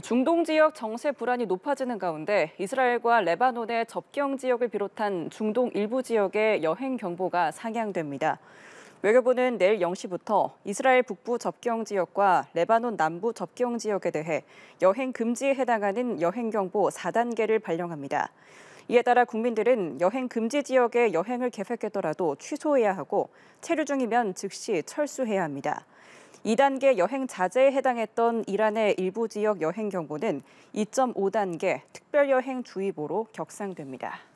중동 지역 정세 불안이 높아지는 가운데 이스라엘과 레바논의 접경 지역을 비롯한 중동 일부 지역의 여행 경보가 상향됩니다. 외교부는 내일 0시부터 이스라엘 북부 접경 지역과 레바논 남부 접경 지역에 대해 여행 금지에 해당하는 여행 경보 4단계를 발령합니다. 이에 따라 국민들은 여행 금지 지역에 여행을 계획했더라도 취소해야 하고 체류 중이면 즉시 철수해야 합니다. 2단계 여행 자제에 해당했던 이란의 일부 지역 여행 경보는 2.5단계 특별여행주의보로 격상됩니다.